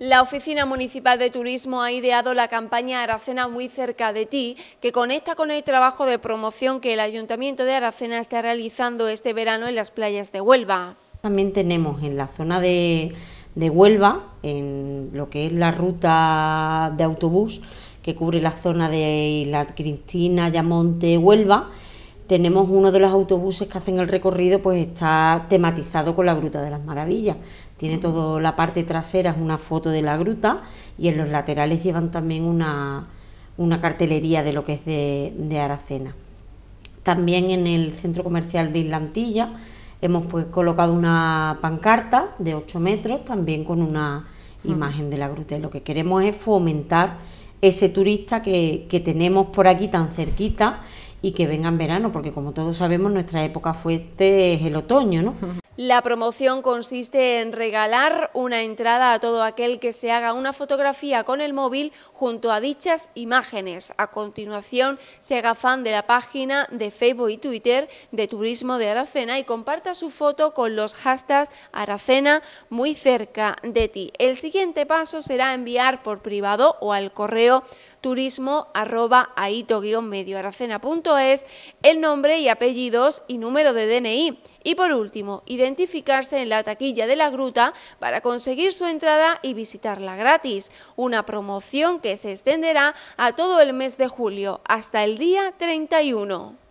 La Oficina Municipal de Turismo ha ideado la campaña Aracena Muy Cerca de Ti, que conecta con el trabajo de promoción que el Ayuntamiento de Aracena está realizando este verano en las playas de Huelva. También tenemos en la zona de, Huelva, en lo que es la ruta de autobús que cubre la zona de Isla Cristina, Yamonte, Huelva, tenemos uno de los autobuses que hacen el recorrido, pues está tematizado con la Gruta de las Maravillas. Tiene toda la parte trasera, es una foto de la gruta y en los laterales llevan también una, una cartelería de lo que es de, Aracena. También en el centro comercial de Islantilla hemos pues colocado una pancarta de 8 metros, también con una imagen de la gruta. lo que queremos es fomentar ese turista que, tenemos por aquí tan cerquita y que venga en verano, porque como todos sabemos nuestra época fuerte es el otoño, ¿no? La promoción consiste en regalar una entrada a todo aquel que se haga una fotografía con el móvil junto a dichas imágenes. A continuación, se haga fan de la página de Facebook y Twitter de Turismo de Aracena y comparta su foto con los hashtags Aracena muy cerca de ti. El siguiente paso será enviar por privado o al correo turismo el nombre y apellidos y número de DNI. Y por último, identificarse en la taquilla de la gruta para conseguir su entrada y visitarla gratis, una promoción que se extenderá a todo el mes de julio, hasta el día 31.